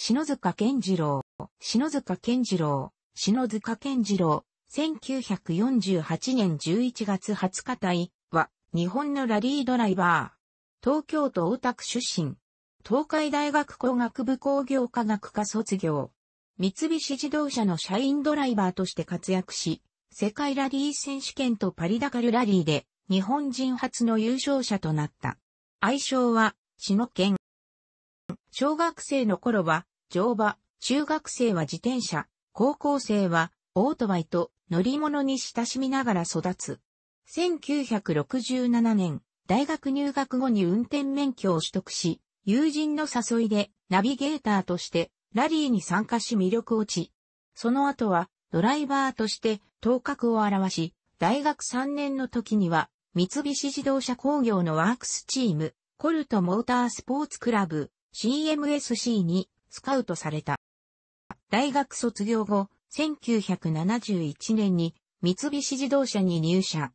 篠塚健次郎、篠塚健次郎、篠塚健次郎、1948年11月20日体は、日本のラリードライバー。東京都大田区出身。東海大学工学部工業科学科卒業。三菱自動車の社員ドライバーとして活躍し、世界ラリー選手権とパリダカルラリーで日本人初の優勝者となった。愛称は、篠健。小学生の頃は、乗馬、中学生は自転車、高校生はオートバイと乗り物に親しみながら育つ。1967年、大学入学後に運転免許を取得し、友人の誘いでナビゲーターとしてラリーに参加し魅力落ち。その後はドライバーとして頭角を現し、大学3年の時には三菱自動車工業のワークスチーム、コルトモータースポーツクラブ CMSC にスカウトされた。大学卒業後、1971年に三菱自動車に入社。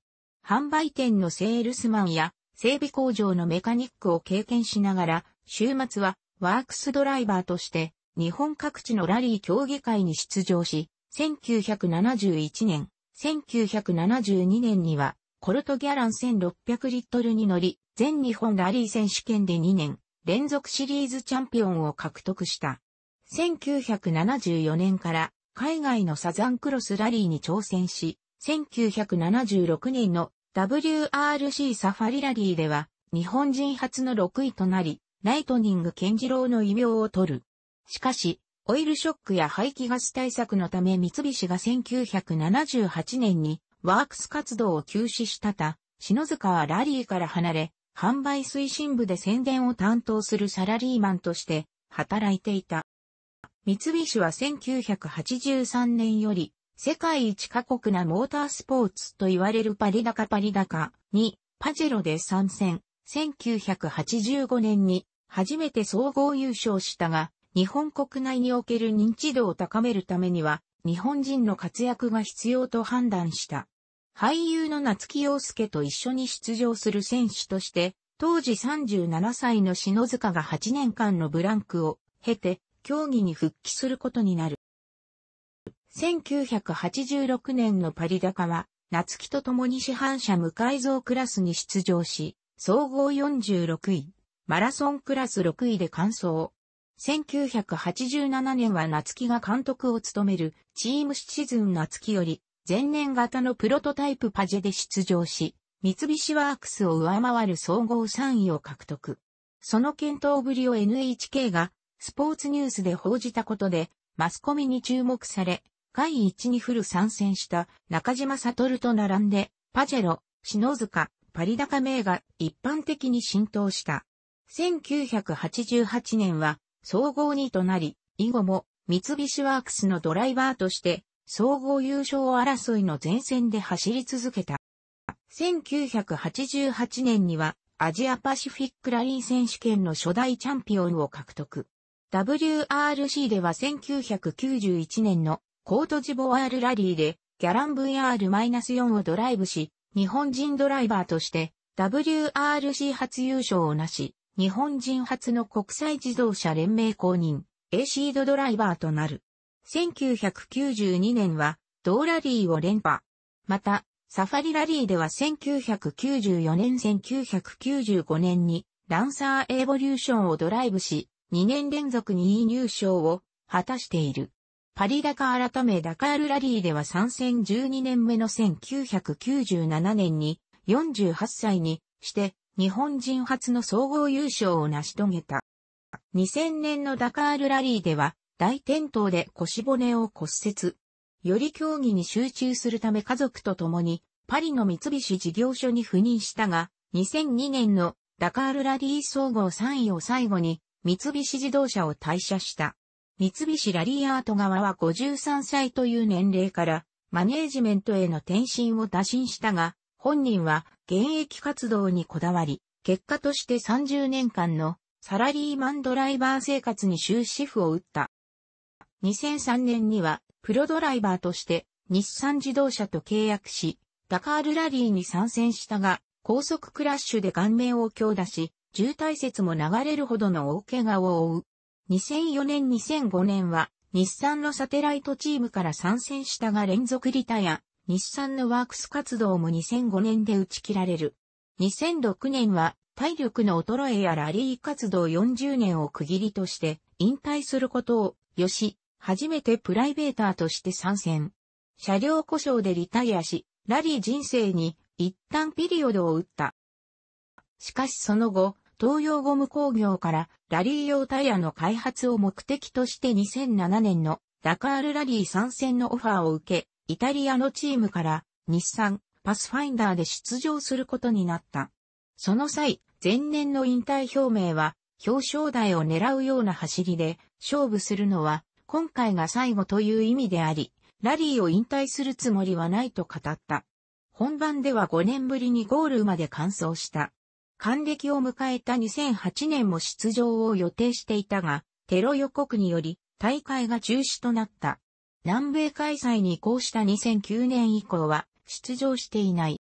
販売店のセールスマンや整備工場のメカニックを経験しながら、週末はワークスドライバーとして日本各地のラリー競技会に出場し、1971年、1972年にはコルトギャラン1600リットルに乗り、全日本ラリー選手権で2年、連続シリーズチャンピオンを獲得した。1974年から海外のサザンクロスラリーに挑戦し、1976年の WRC サファリラリーでは日本人初の6位となり、ライトニング健次郎の異名を取る。しかし、オイルショックや排気ガス対策のため三菱が1978年にワークス活動を休止したた、篠塚はラリーから離れ、販売推進部で宣伝を担当するサラリーマンとして働いていた。三菱は1983年より世界一過酷なモータースポーツと言われるパリ高パリ高にパジェロで参戦。1985年に初めて総合優勝したが、日本国内における認知度を高めるためには日本人の活躍が必要と判断した。俳優の夏木陽介と一緒に出場する選手として、当時37歳の篠塚が8年間のブランクを経て、競技に復帰することになる。1986年のパリ高は、夏木と共に市販車無改造クラスに出場し、総合46位、マラソンクラス6位で完走。1987年は夏木が監督を務めるチームシチズン夏木より前年型のプロトタイプパジェで出場し、三菱ワークスを上回る総合3位を獲得。その検討ぶりを NHK がスポーツニュースで報じたことで、マスコミに注目され、第1にフル参戦した中島悟と並んで、パジェロ、篠塚、パリ高名が一般的に浸透した。1988年は総合2となり、以後も三菱ワークスのドライバーとして総合優勝争いの前線で走り続けた。1988年にはアジアパシフィックラリー選手権の初代チャンピオンを獲得。WRC では1991年のコートジボワールラリーでギャラン VR-4 をドライブし、日本人ドライバーとして WRC 初優勝をなし、日本人初の国際自動車連盟公認 A シードドライバーとなる。1992年は、同ラリーを連覇。また、サファリラリーでは1994年1995年に、ランサーエボリューションをドライブし、2年連続2位入賞を果たしている。パリダカ改めダカールラリーでは参戦12年目の1997年に48歳にして日本人初の総合優勝を成し遂げた。2000年のダカールラリーでは大転倒で腰骨を骨折。より競技に集中するため家族と共にパリの三菱事業所に赴任したが、2002年のダカールラリー総合3位を最後に三菱自動車を退社した。三菱ラリーアート側は53歳という年齢からマネージメントへの転身を打診したが、本人は現役活動にこだわり、結果として30年間のサラリーマンドライバー生活に終止符を打った。2003年にはプロドライバーとして日産自動車と契約し、ダカールラリーに参戦したが、高速クラッシュで顔面を強打し、渋滞説も流れるほどの大怪我を負う。2004年2005年は、日産のサテライトチームから参戦したが連続リタや、日産のワークス活動も2005年で打ち切られる。2006年は、体力の衰えやラリー活動40年を区切りとして、引退することを、よし、初めてプライベーターとして参戦。車両故障でリタイアし、ラリー人生に一旦ピリオドを打った。しかしその後、東洋ゴム工業からラリー用タイヤの開発を目的として2007年のダカールラリー参戦のオファーを受け、イタリアのチームから日産パスファインダーで出場することになった。その際、前年の引退表明は表彰台を狙うような走りで勝負するのは今回が最後という意味であり、ラリーを引退するつもりはないと語った。本番では5年ぶりにゴールまで完走した。還暦を迎えた2008年も出場を予定していたが、テロ予告により大会が中止となった。南米開催に移行した2009年以降は出場していない。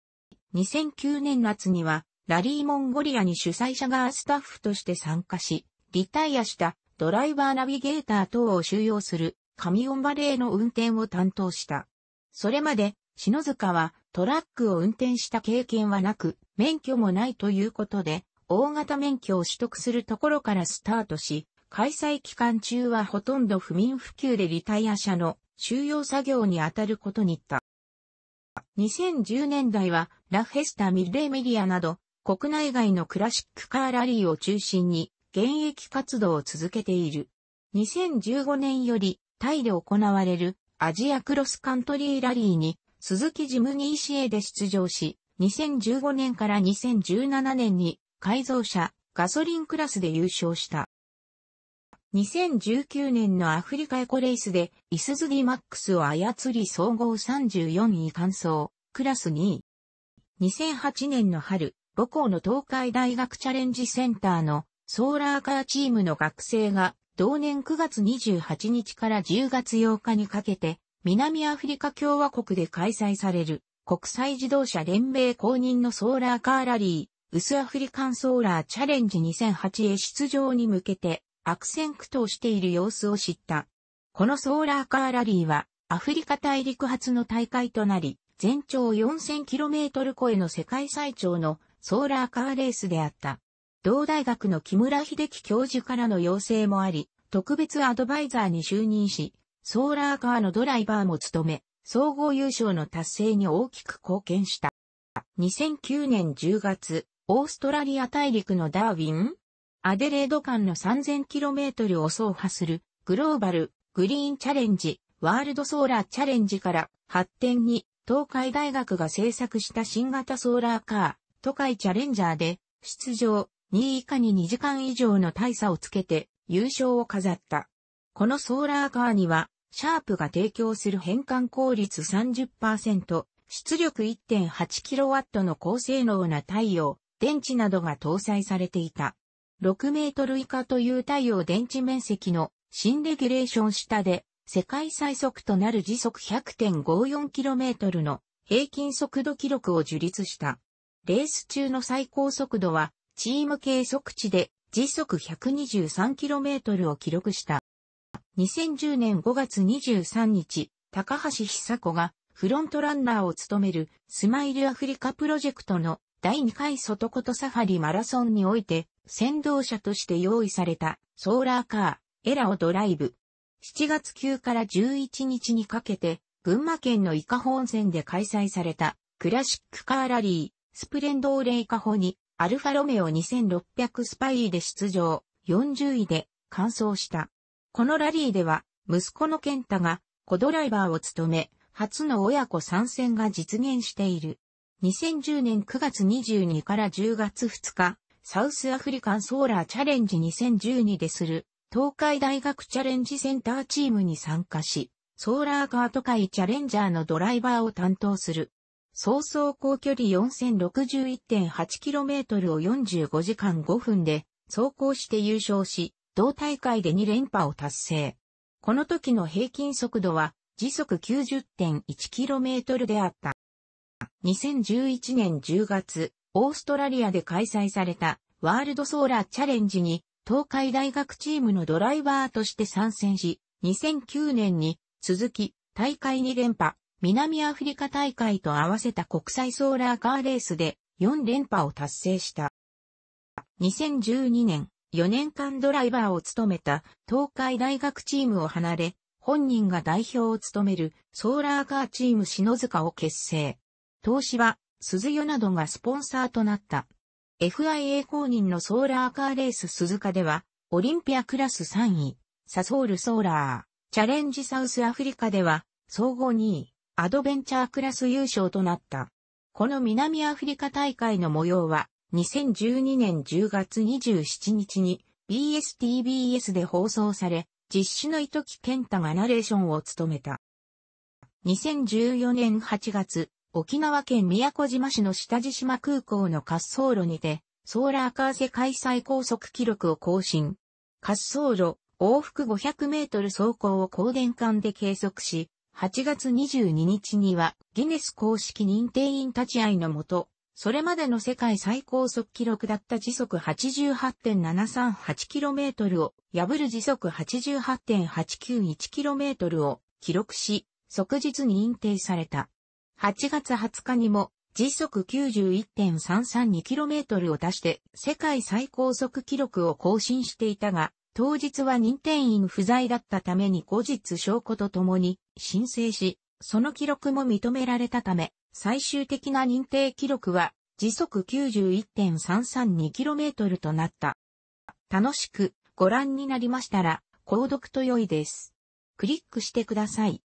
2009年夏にはラリーモンゴリアに主催者側スタッフとして参加し、リタイアしたドライバーナビゲーター等を収容するカミオンバレーの運転を担当した。それまで、篠塚はトラックを運転した経験はなく、免許もないということで、大型免許を取得するところからスタートし、開催期間中はほとんど不眠不休でリタイア者の収容作業に当たることにった。2010年代はラフェスタ・ミデレ・メディアなど国内外のクラシックカーラリーを中心に現役活動を続けている。2015年よりタイで行われるアジアクロスカントリーラリーに鈴木ジムニーシエで出場し、2015年から2017年に改造車ガソリンクラスで優勝した。2019年のアフリカエコレースでイスズギマックスを操り総合34位完走、クラス2位。2008年の春、母校の東海大学チャレンジセンターのソーラーカーチームの学生が同年9月28日から10月8日にかけて南アフリカ共和国で開催される国際自動車連盟公認のソーラーカーラリー、ウスアフリカンソーラーチャレンジ2008へ出場に向けて悪戦苦闘している様子を知った。このソーラーカーラリーはアフリカ大陸初の大会となり、全長 4000km 超えの世界最長のソーラーカーレースであった。同大学の木村秀樹教授からの要請もあり、特別アドバイザーに就任し、ソーラーカーのドライバーも務め、総合優勝の達成に大きく貢献した。2009年10月、オーストラリア大陸のダーウィンアデレード間の 3000km を走破するグローバルグリーンチャレンジワールドソーラーチャレンジから発展に東海大学が制作した新型ソーラーカー都会チャレンジャーで出場2位以下に2時間以上の大差をつけて優勝を飾った。このソーラーカーには、シャープが提供する変換効率30%、出力 1.8kW の高性能な太陽、電池などが搭載されていた。6メートル以下という太陽電池面積の新レギュレーション下で、世界最速となる時速 100.54km の平均速度記録を樹立した。レース中の最高速度はチーム計測値で時速 123km を記録した。2010年5月23日、高橋久子がフロントランナーを務めるスマイルアフリカプロジェクトの第2回外ことサファリマラソンにおいて先導車として用意されたソーラーカーエラをドライブ。7月9から11日にかけて群馬県の伊香保温泉で開催されたクラシックカーラリースプレンドーレイカホにアルファロメオ2600スパイーで出場、40位で完走した。このラリーでは、息子の健太が、コドライバーを務め、初の親子参戦が実現している。2010年9月22から10月2日、サウスアフリカンソーラーチャレンジ2012でする、東海大学チャレンジセンターチームに参加し、ソーラーカート界チャレンジャーのドライバーを担当する。総走行距離 4061.8km を45時間5分で走行して優勝し、同大会で2連覇を達成。この時の平均速度は時速 90.1km であった。2011年10月、オーストラリアで開催されたワールドソーラーチャレンジに東海大学チームのドライバーとして参戦し、2009年に続き大会2連覇、南アフリカ大会と合わせた国際ソーラーカーレースで4連覇を達成した。2012年、4年間ドライバーを務めた東海大学チームを離れ、本人が代表を務めるソーラーカーチーム篠塚を結成。投資は鈴代などがスポンサーとなった。FIA 公認のソーラーカーレース鈴鹿では、オリンピアクラス3位、サソールソーラー、チャレンジサウスアフリカでは、総合2位、アドベンチャークラス優勝となった。この南アフリカ大会の模様は、2012年10月27日に BSTBS で放送され、実施の糸木健太がナレーションを務めた。2014年8月、沖縄県宮古島市の下地島空港の滑走路にて、ソーラーカーセ開催高速記録を更新。滑走路、往復500メートル走行を高電管で計測し、8月22日にはギネス公式認定員立ち会いのもと、それまでの世界最高速記録だった時速 88.738km を破る時速 88.891km を記録し、即日認定された。8月20日にも時速 91.332km を出して世界最高速記録を更新していたが、当日は認定員不在だったために後日証拠とともに申請し、その記録も認められたため、最終的な認定記録は時速 91.332km となった。楽しくご覧になりましたら、購読と良いです。クリックしてください。